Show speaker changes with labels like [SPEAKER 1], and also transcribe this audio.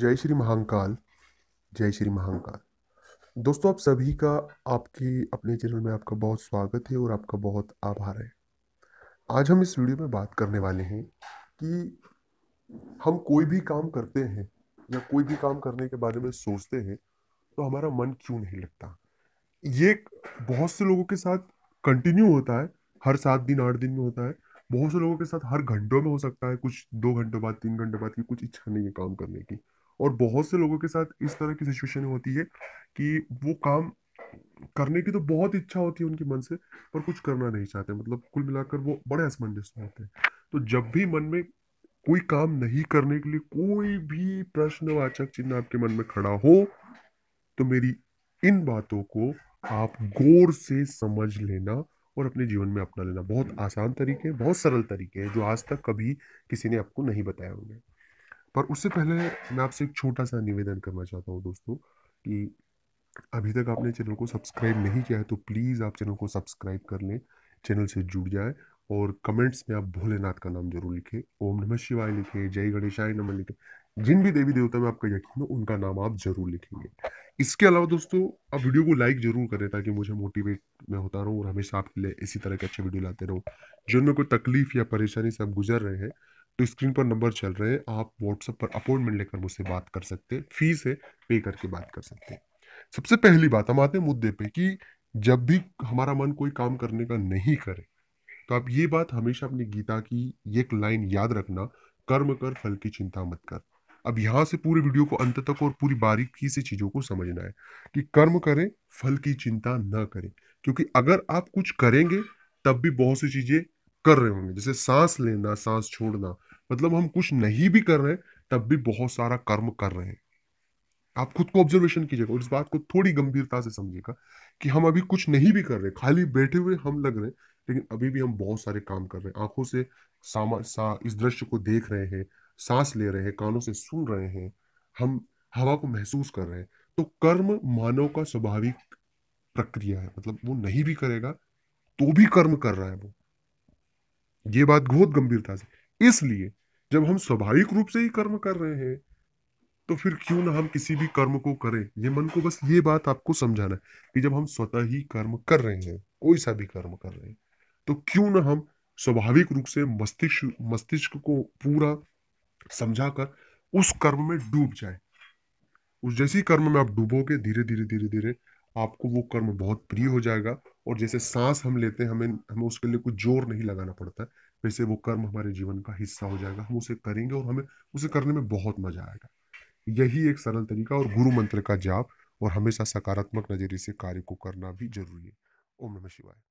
[SPEAKER 1] जय श्री महाकाल जय श्री महाकाल दोस्तों आप सभी का आपकी अपने चैनल में आपका बहुत स्वागत है और आपका बहुत आभार है आज हम इस वीडियो में बात करने वाले हैं कि हम कोई भी काम करते हैं या कोई भी काम करने के बारे में सोचते हैं तो हमारा मन क्यों नहीं लगता ये बहुत से लोगों के साथ कंटिन्यू होता है हर सात दिन आठ दिन में होता है बहुत से लोगों के साथ हर घंटों में हो सकता है कुछ दो घंटों बाद तीन घंटे बाद की कुछ इच्छा नहीं है काम करने की और बहुत से लोगों के साथ इस तरह की सिचुएशन होती है कि वो काम करने की तो बहुत इच्छा होती है उनके मन से पर कुछ करना नहीं चाहते मतलब कुल मिलाकर वो बड़े असमंजस में होते हैं तो जब भी मन में कोई काम नहीं करने के लिए कोई भी प्रश्नवाचक चिन्ह आपके मन में खड़ा हो तो मेरी इन बातों को आप गौर से समझ लेना और अपने जीवन में अपना लेना बहुत आसान तरीके हैं बहुत सरल तरीके हैं जो आज तक कभी किसी ने आपको नहीं बताया होंगे पर उससे पहले मैं आपसे एक छोटा सा निवेदन करना चाहता हूँ दोस्तों कि अभी तक आपने चैनल को सब्सक्राइब नहीं किया है तो प्लीज़ आप चैनल को सब्सक्राइब कर लें चैनल से जुड़ जाए और कमेंट्स में आप भोलेनाथ का नाम जरूर लिखें ओम नमः शिवाय लिखें जय गणेशाय नमः लिखें जिन भी देवी देवता में आपका यकीन हो उनका नाम आप जरूर लिखेंगे इसके अलावा दोस्तों आप वीडियो को लाइक जरूर करें ताकि मुझे मोटिवेट मैं होता रहूँ और हमेशा आपके लिए इसी तरह के अच्छे वीडियो लाते रहूँ जिनमें कोई तकलीफ या परेशानी से आप गुजर रहे हैं तो स्क्रीन पर नंबर चल रहे हैं आप व्हाट्सएप पर अपॉइंटमेंट लेकर मुझसे बात कर सकते हैं फीस है पे करके बात कर सकते हैं सबसे पहली बात हम आते हैं मुद्दे पे कि जब भी हमारा मन कोई काम करने का नहीं करे तो आप ये बात हमेशा अपनी गीता की एक लाइन याद रखना कर्म कर फल की चिंता मत कर अब यहां से पूरे वीडियो को अंत तक और पूरी बारीकी से चीज़ों को समझना है कि कर्म करें फल की चिंता न करें क्योंकि अगर आप कुछ करेंगे तब भी बहुत सी चीज़ें कर रहे होंगे जैसे सांस लेना सांस छोड़ना मतलब हम कुछ नहीं भी कर रहे तब भी बहुत सारा कर्म कर रहे हैं आप खुद को ऑब्जर्वेशन कीजिएगा और इस बात को थोड़ी गंभीरता से समझिएगा कि हम अभी कुछ नहीं भी कर रहे खाली बैठे हुए हम लग रहे हैं लेकिन अभी भी हम बहुत सारे काम कर रहे हैं आंखों से सामा सा इस दृश्य को देख रहे हैं सांस ले रहे हैं कानों से सुन रहे हैं हम हवा को महसूस कर रहे हैं तो कर्म मानव का स्वाभाविक प्रक्रिया है मतलब वो नहीं भी करेगा तो भी कर्म कर रहा है वो ये बात बहुत गंभीरता से इसलिए जब हम स्वाभाविक रूप से ही कर्म कर रहे हैं तो फिर क्यों ना हम किसी भी कर्म को करें ये मन को बस ये बात आपको समझाना है कि जब हम स्वतः ही कर्म कर रहे हैं कोई सा भी कर्म कर रहे हैं तो क्यों ना हम स्वाभाविक रूप से मस्तिष्क मस्तिष्क को पूरा समझा कर उस कर्म में डूब जाए उस जैसी कर्म में आप डूबोगे धीरे धीरे धीरे धीरे आपको वो कर्म बहुत प्रिय हो जाएगा और जैसे सांस हम लेते हैं हमें हमें उसके लिए कुछ जोर नहीं लगाना पड़ता है वैसे वो कर्म हमारे जीवन का हिस्सा हो जाएगा हम उसे करेंगे और हमें उसे करने में बहुत मजा आएगा यही एक सरल तरीका और गुरु मंत्र का जाप और हमेशा सकारात्मक नज़रिए से कार्य को करना भी जरूरी है ओम नमः शिवाय